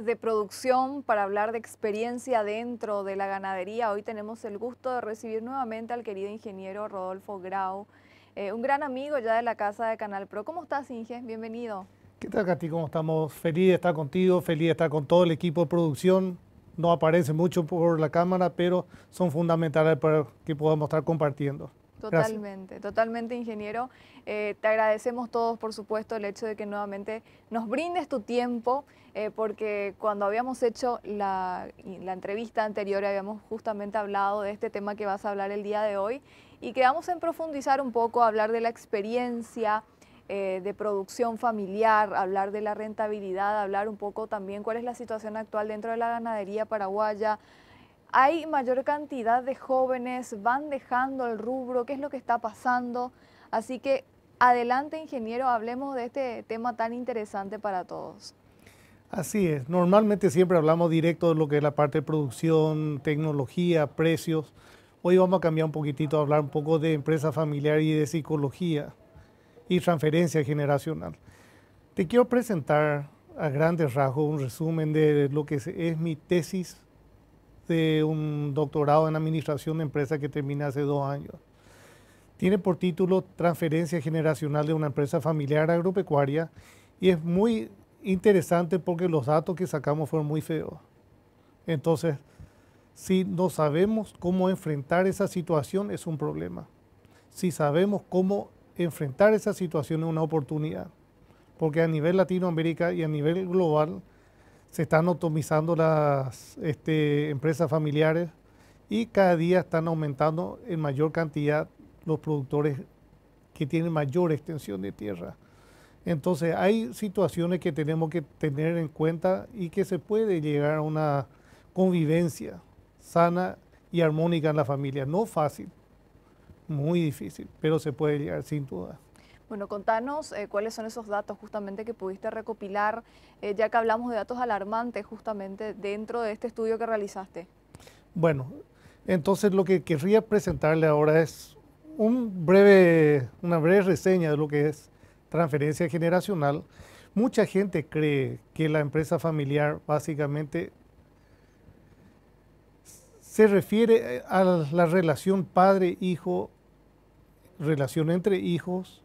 de producción, para hablar de experiencia dentro de la ganadería, hoy tenemos el gusto de recibir nuevamente al querido ingeniero Rodolfo Grau, eh, un gran amigo ya de la casa de Canal Pro. ¿Cómo estás, Inge? Bienvenido. ¿Qué tal, Katy? ¿Cómo estamos? Feliz de estar contigo, feliz de estar con todo el equipo de producción. No aparece mucho por la cámara, pero son fundamentales para que podamos estar compartiendo. Totalmente, totalmente, ingeniero. Eh, te agradecemos todos, por supuesto, el hecho de que nuevamente nos brindes tu tiempo, eh, porque cuando habíamos hecho la, entrevista anterior habíamos justamente hablado de este tema que vas a hablar el día de hoy y quedamos en profundizar un poco, hablar de la experiencia eh, de producción familiar, hablar de la rentabilidad, hablar un poco también cuál es la situación actual dentro de la ganadería paraguaya, hay mayor cantidad de jóvenes, van dejando el rubro, qué es lo que está pasando. Así que adelante, ingeniero, hablemos de este tema tan interesante para todos. Así es, normalmente siempre hablamos directo de lo que es la parte de producción, tecnología, precios. Hoy vamos a cambiar un poquitito, hablar un poco de empresa familiar y de psicología y transferencia generacional. Te quiero presentar a grandes rasgos un resumen de lo que es mi tesis de este, un doctorado en administración de empresa que termina hace dos años. Tiene por título Transferencia Generacional de una empresa familiar agropecuaria y es muy interesante porque los datos que sacamos fueron muy feos. Entonces, si no sabemos cómo enfrentar esa situación, es un problema. Si sabemos cómo enfrentar esa situación, es una oportunidad. Porque a nivel Latinoamérica y a nivel global, se están optimizando las este, empresas familiares y cada día están aumentando en mayor cantidad los productores que tienen mayor extensión de tierra. Entonces hay situaciones que tenemos que tener en cuenta y que se puede llegar a una convivencia sana y armónica en la familia. No fácil, muy difícil, pero se puede llegar sin duda. Bueno, contanos eh, cuáles son esos datos justamente que pudiste recopilar, eh, ya que hablamos de datos alarmantes justamente dentro de este estudio que realizaste. Bueno, entonces lo que querría presentarle ahora es un breve, una breve reseña de lo que es transferencia generacional. Mucha gente cree que la empresa familiar básicamente se refiere eh, a la relación padre-hijo, relación entre hijos,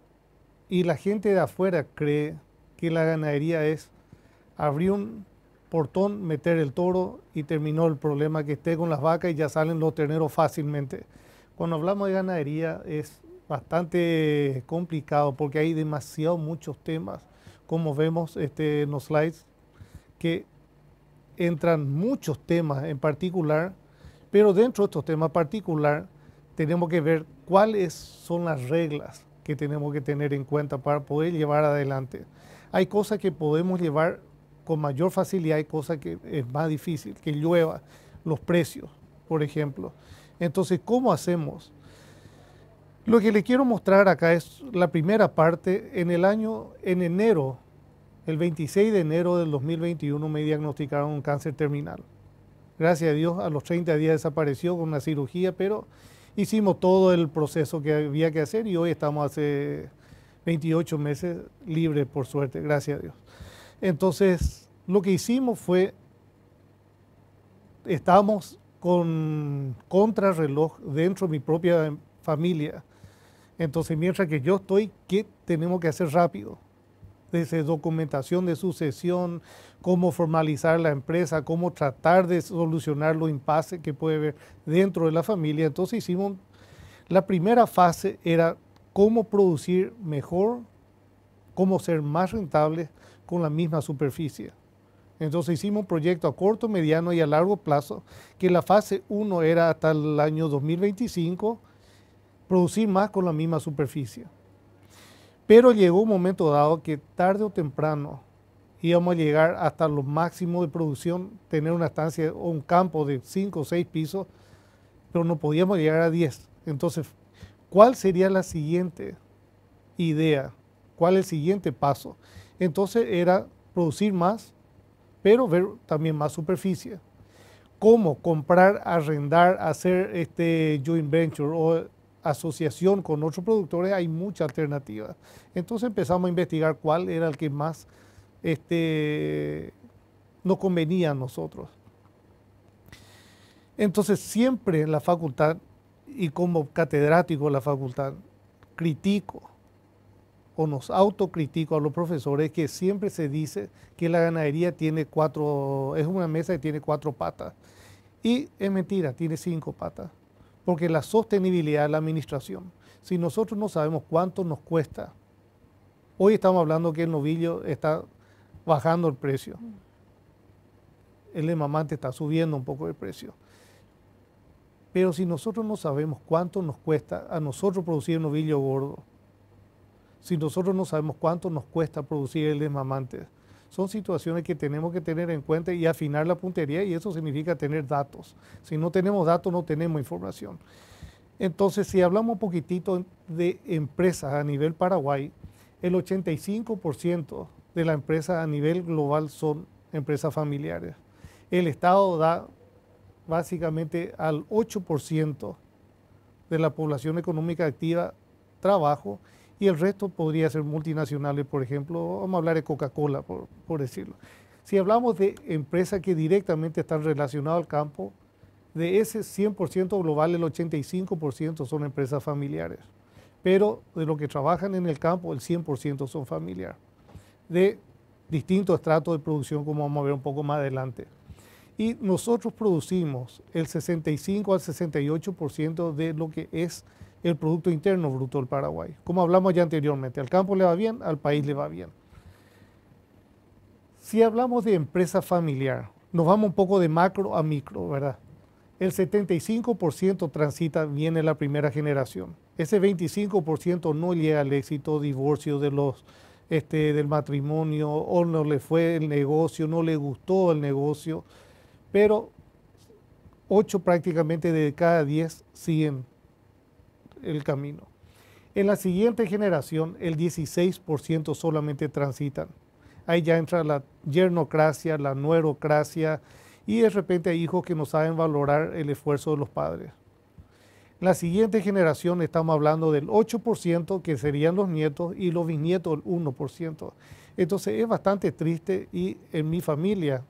y la gente de afuera cree que la ganadería es abrir un portón, meter el toro y terminó el problema que esté con las vacas y ya salen los terneros fácilmente. Cuando hablamos de ganadería es bastante complicado porque hay demasiado muchos temas, como vemos este, en los slides, que entran muchos temas en particular, pero dentro de estos temas particular tenemos que ver cuáles son las reglas que tenemos que tener en cuenta para poder llevar adelante. Hay cosas que podemos llevar con mayor facilidad, hay cosas que es más difícil, que llueva, los precios, por ejemplo. Entonces, ¿cómo hacemos? Lo que le quiero mostrar acá es la primera parte. En el año, en enero, el 26 de enero del 2021 me diagnosticaron un cáncer terminal. Gracias a Dios, a los 30 días desapareció con una cirugía, pero hicimos todo el proceso que había que hacer y hoy estamos hace 28 meses libres, por suerte, gracias a Dios. Entonces, lo que hicimos fue, estamos con contrarreloj dentro de mi propia familia. Entonces, mientras que yo estoy, ¿qué tenemos que hacer rápido? desde documentación de sucesión, cómo formalizar la empresa, cómo tratar de solucionar los impases que puede haber dentro de la familia. Entonces hicimos, la primera fase era cómo producir mejor, cómo ser más rentable con la misma superficie. Entonces hicimos un proyecto a corto, mediano y a largo plazo, que la fase 1 era hasta el año 2025, producir más con la misma superficie. Pero llegó un momento dado que tarde o temprano íbamos a llegar hasta lo máximo de producción, tener una estancia o un campo de 5 o 6 pisos, pero no podíamos llegar a 10. Entonces, ¿cuál sería la siguiente idea? ¿Cuál es el siguiente paso? Entonces era producir más, pero ver también más superficie. ¿Cómo? Comprar, arrendar, hacer este joint venture o asociación con otros productores eh, hay muchas alternativas. Entonces empezamos a investigar cuál era el que más este, nos convenía a nosotros. Entonces siempre en la facultad y como catedrático de la facultad critico o nos autocritico a los profesores que siempre se dice que la ganadería tiene cuatro, es una mesa que tiene cuatro patas. Y es mentira, tiene cinco patas porque la sostenibilidad de la administración. Si nosotros no sabemos cuánto nos cuesta, hoy estamos hablando que el novillo está bajando el precio, el desmamante está subiendo un poco el precio. Pero si nosotros no sabemos cuánto nos cuesta a nosotros producir el novillo gordo, si nosotros no sabemos cuánto nos cuesta producir el desmamante, son situaciones que tenemos que tener en cuenta y afinar la puntería y eso significa tener datos. Si no tenemos datos, no tenemos información. Entonces, si hablamos un poquitito de empresas a nivel Paraguay, el 85% de las empresas a nivel global son empresas familiares. El Estado da básicamente al 8% de la población económica activa trabajo y el resto podría ser multinacionales, por ejemplo, vamos a hablar de Coca-Cola, por, decirlo. Si hablamos de empresas que directamente están relacionadas al campo, de ese 100% global, el 85% son empresas familiares, pero de lo que trabajan en el campo, el 100% son familiares, de distintos estratos de producción, como vamos a ver un poco más adelante. Y nosotros producimos el 65 al 68% de lo que es el Producto Interno Bruto del Paraguay. Como hablamos ya anteriormente, al campo le va bien, al país le va bien. Si hablamos de empresa familiar, nos vamos un poco de macro a micro, ¿verdad? El 75% transita viene la primera generación. Ese 25% no llega al éxito, divorcio de los, este, del matrimonio, o no le fue el negocio, no le gustó el negocio, pero 8 prácticamente de cada 10 siguen el camino. En la siguiente generación, el 16% solamente transitan. Ahí ya entra la yernocracia, la nuerocracia, y de repente hay hijos que no saben valorar el esfuerzo de los padres. La siguiente generación estamos hablando del 8%, que serían los nietos, y los bisnietos el 1%. Entonces es bastante triste y en mi familia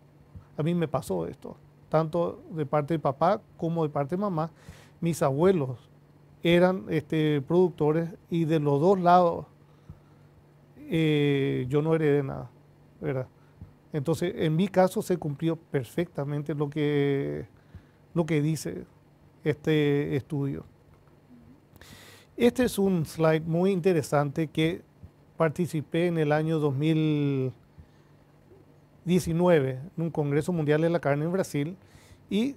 a mí me pasó esto, tanto de parte de papá como de parte de mamá. Mis abuelos eran este, productores y de los dos lados eh, yo no heredé nada, Entonces, en mi caso se cumplió perfectamente lo que, lo que dice este estudio. Este es un slide muy interesante que participé en el año 2019 en un Congreso Mundial de la Carne en Brasil y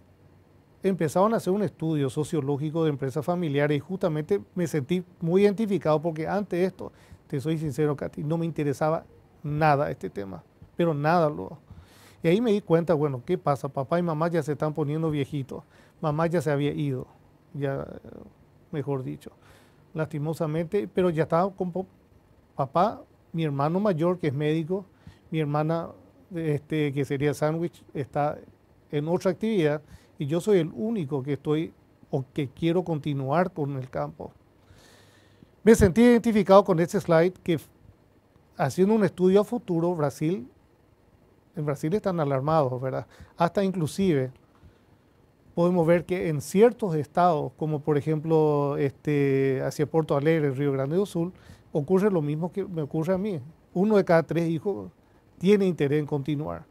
empezaron a hacer un estudio sociológico de empresas familiares y justamente me sentí muy identificado porque ante esto, te soy sincero, Katy, no me interesaba nada este tema, pero nada luego. Y ahí me di cuenta, bueno, ¿qué pasa? Papá y mamá ya se están poniendo viejitos, mamá ya se había ido, ya, mejor dicho, lastimosamente, pero ya estaba con papá, mi hermano mayor que es médico, mi hermana este, que sería sándwich, está en otra actividad y yo soy el único que estoy o que quiero continuar con el campo. Me sentí identificado con este slide que haciendo un estudio a futuro, Brasil, en Brasil están alarmados, ¿verdad? Hasta inclusive podemos ver que en ciertos estados, como por ejemplo este, hacia Porto Alegre, Río Grande do Sul, ocurre lo mismo que me ocurre a mí. Uno de cada tres hijos tiene interés en continuar.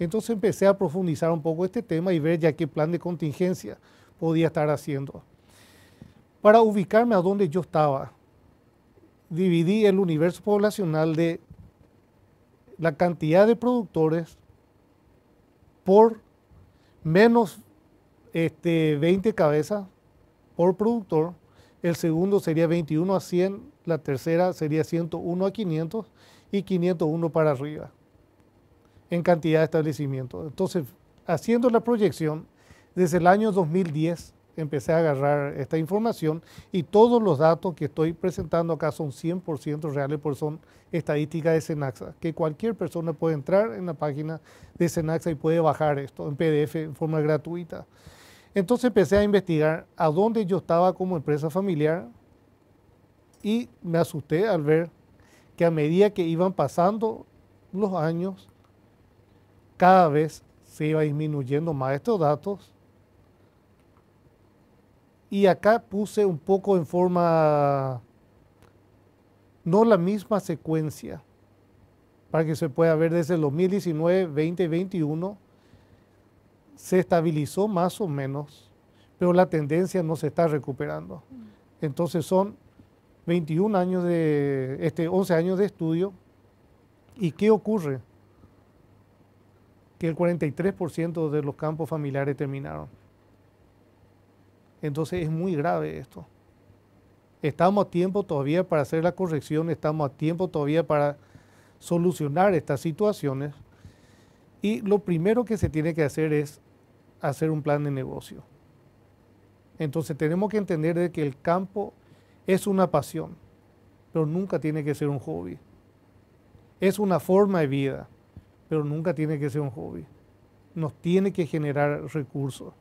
Entonces empecé a profundizar un poco este tema y ver ya qué plan de contingencia podía estar haciendo. Para ubicarme a donde yo estaba, dividí el universo poblacional de la cantidad de productores por menos este, 20 cabezas por productor, el segundo sería 21 a 100, la tercera sería 101 a 500 y 501 para arriba en cantidad de establecimientos. Entonces, haciendo la proyección, desde el año 2010 empecé a agarrar esta información y todos los datos que estoy presentando acá son 100% reales porque son estadísticas de Senaxa, que cualquier persona puede entrar en la página de Senaxa y puede bajar esto en PDF en forma gratuita. Entonces empecé a investigar a dónde yo estaba como empresa familiar y me asusté al ver que a medida que iban pasando los años, cada vez se iba disminuyendo más estos datos. Y acá puse un poco en forma, no la misma secuencia, para que se pueda ver desde el 2019, 2021 y se estabilizó más o menos, pero la tendencia no se está recuperando. Mm. Entonces son 21 años de, este, 11 años de estudio. ¿Y qué ocurre? que el 43% de los campos familiares terminaron. Entonces es muy grave esto. Estamos a tiempo todavía para hacer la corrección, estamos a tiempo todavía para solucionar estas situaciones. Y lo primero que se tiene que hacer es hacer un plan de negocio. Entonces tenemos que entender de que el campo es una pasión, pero nunca tiene que ser un hobby. Es una forma de vida pero nunca tiene que ser un hobby. Nos tiene que generar recursos.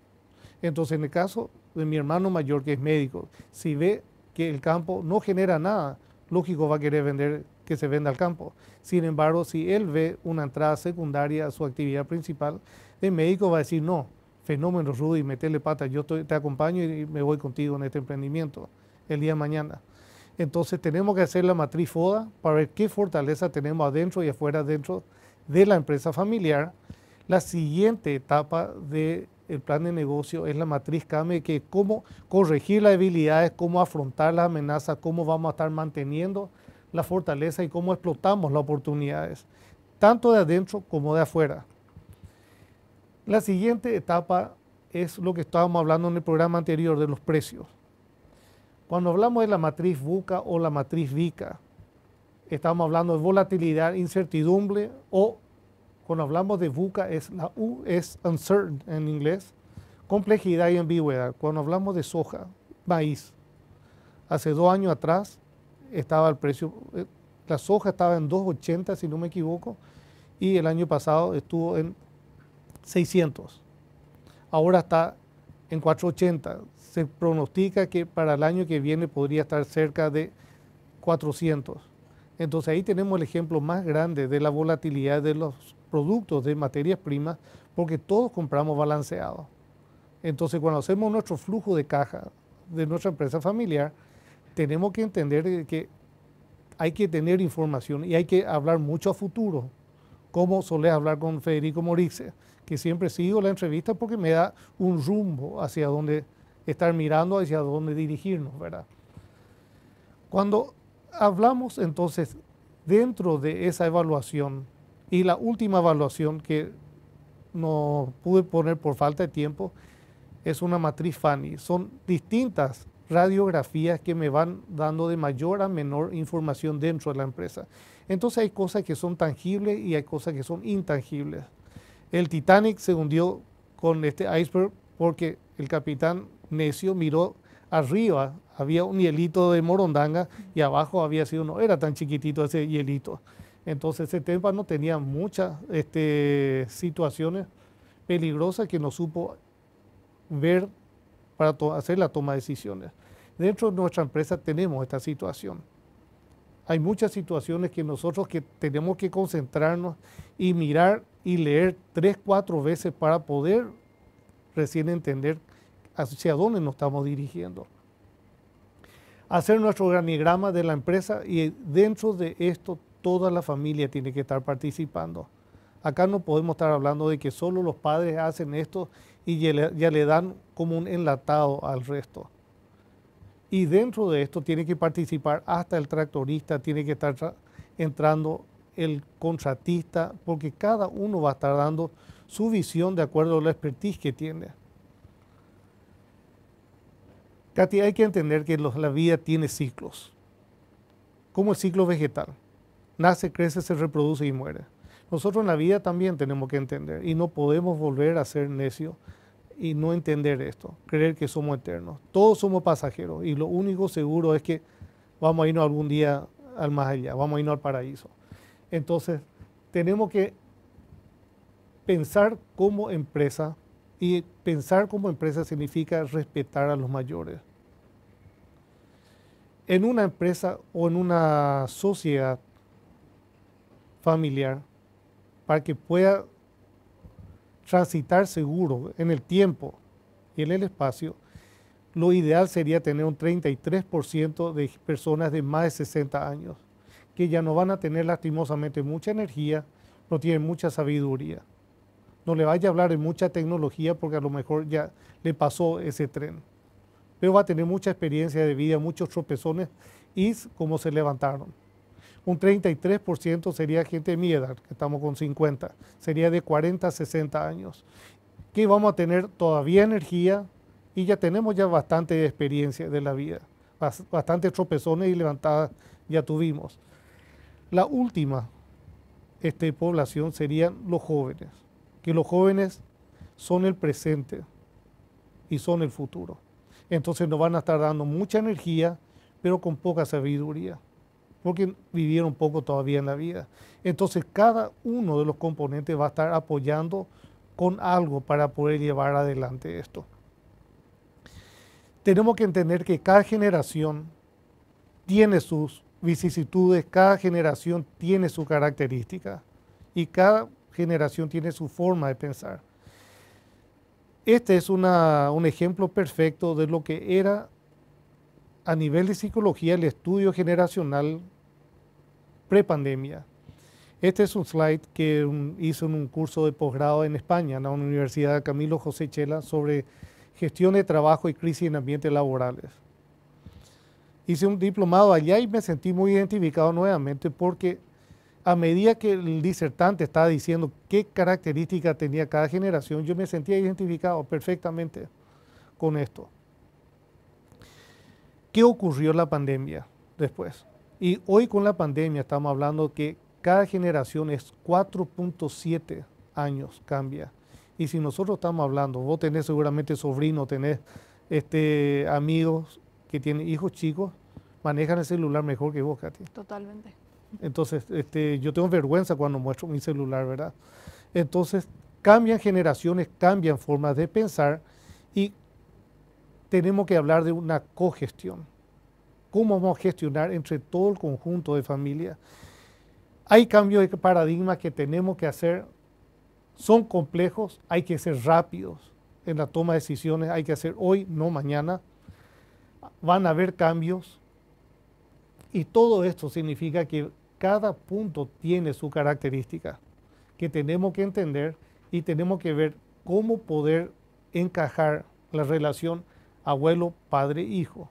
Entonces, en el caso de mi hermano mayor, que es médico, si ve que el campo no genera nada, lógico va a querer vender que se venda al campo. Sin embargo, si él ve una entrada secundaria a su actividad principal, el médico va a decir, no, fenómeno Rudy, metele pata, yo te, acompaño y me voy contigo en este emprendimiento el día de mañana. Entonces tenemos que hacer la matriz FODA para ver qué fortaleza tenemos adentro y afuera adentro de la empresa familiar. La siguiente etapa del plan de negocio es la matriz CAME, que cómo corregir las debilidades, cómo afrontar las amenazas, cómo vamos a estar manteniendo la fortaleza y cómo explotamos las oportunidades, tanto de adentro como de afuera. La siguiente etapa es lo que estábamos hablando en el programa anterior de los precios. Cuando hablamos de la matriz BUCA o la matriz VICA, estamos hablando de volatilidad, incertidumbre, o cuando hablamos de buca es la U es uncertain en inglés, complejidad y ambigüedad. Cuando hablamos de soja, maíz, hace dos años atrás estaba el precio, eh, la soja estaba en 2,80 si no me equivoco, y el año pasado estuvo en 600. Ahora está en 480. Se pronostica que para el año que viene podría estar cerca de 400. Entonces ahí tenemos el ejemplo más grande de la volatilidad de los productos de materias primas porque todos compramos balanceado. Entonces cuando hacemos nuestro flujo de caja de nuestra empresa familiar, tenemos que entender que hay que tener información y hay que hablar mucho a futuro, como solé hablar con Federico Morixe, que siempre sigo la entrevista porque me da un rumbo hacia dónde estar mirando, hacia dónde dirigirnos, ¿verdad? Cuando Hablamos entonces dentro de esa evaluación y la última evaluación que no pude poner por falta de tiempo es una matriz FANI. Son distintas radiografías que me van dando de mayor a menor información dentro de la empresa. Entonces hay cosas que son tangibles y hay cosas que son intangibles. El Titanic se hundió con este iceberg porque el capitán necio miró arriba había un hielito de Morondanga y abajo había sido, uno. era tan chiquitito ese hielito. Entonces ese témpano tenía muchas este, situaciones peligrosas que no supo ver para hacer la toma de decisiones. Dentro de nuestra empresa tenemos esta situación. Hay muchas situaciones que nosotros que tenemos que concentrarnos y mirar y leer tres, cuatro veces para poder recién entender hacia dónde nos estamos dirigiendo hacer nuestro organigrama de la empresa y dentro de esto toda la familia tiene que estar participando. Acá no podemos estar hablando de que solo los padres hacen esto y ya le, ya le dan como un enlatado al resto. Y dentro de esto tiene que participar hasta el tractorista, tiene que estar entrando el contratista, porque cada uno va a estar dando su visión de acuerdo a la expertise que tiene. Katy, hay que entender que la vida tiene ciclos, como el ciclo vegetal. Nace, crece, se reproduce y muere. Nosotros en la vida también tenemos que entender y no podemos volver a ser necios y no entender esto, creer que somos eternos. Todos somos pasajeros y lo único seguro es que vamos a irnos algún día al más allá, vamos a irnos al paraíso. Entonces, tenemos que pensar como empresa y pensar como empresa significa respetar a los mayores. En una empresa o en una sociedad familiar, para que pueda transitar seguro en el tiempo y en el espacio, lo ideal sería tener un 33% de personas de más de 60 años, que ya no van a tener lastimosamente mucha energía, no tienen mucha sabiduría. No le vaya a hablar de mucha tecnología porque a lo mejor ya le pasó ese tren. Pero va a tener mucha experiencia de vida, muchos tropezones y cómo se levantaron. Un 33% sería gente de mi edad, que estamos con 50, sería de 40 a 60 años, que vamos a tener todavía energía y ya tenemos ya bastante experiencia de la vida, bastantes tropezones y levantadas ya tuvimos. La última este, población serían los jóvenes que los jóvenes son el presente y son el futuro. Entonces nos van a estar dando mucha energía, pero con poca sabiduría, porque vivieron poco todavía en la vida. Entonces cada uno de los componentes va a estar apoyando con algo para poder llevar adelante esto. Tenemos que entender que cada generación tiene sus vicisitudes, cada generación tiene su característica y cada generación tiene su forma de pensar. Este es un ejemplo perfecto de lo que era a nivel de psicología el estudio generacional prepandemia. Este es un slide que hice en un curso de posgrado en España, en la Universidad Camilo José Chela, sobre gestión de trabajo y crisis en ambientes laborales. Hice un diplomado allá y me sentí muy identificado nuevamente porque a medida que el disertante estaba diciendo qué características tenía cada generación, yo me sentía identificado perfectamente con esto. ¿Qué ocurrió la pandemia después? Y hoy con la pandemia estamos hablando que cada generación es 4.7 años cambia. Y si nosotros estamos hablando, vos tenés seguramente sobrino, tenés este, amigos que tienen hijos chicos, manejan el celular mejor que vos, Katy. Totalmente. Entonces, este, yo tengo vergüenza cuando muestro mi celular, ¿verdad? Entonces, cambian generaciones, cambian formas de pensar y tenemos que hablar de una cogestión. ¿Cómo vamos a gestionar entre todo el conjunto de familias? Hay cambios de paradigma que tenemos que hacer, son complejos, hay que ser rápidos en la toma de decisiones, hay que hacer hoy, no mañana. Van a haber cambios, y todo esto significa que cada punto tiene su característica, que tenemos que entender y tenemos que ver cómo poder encajar la relación abuelo-padre-hijo.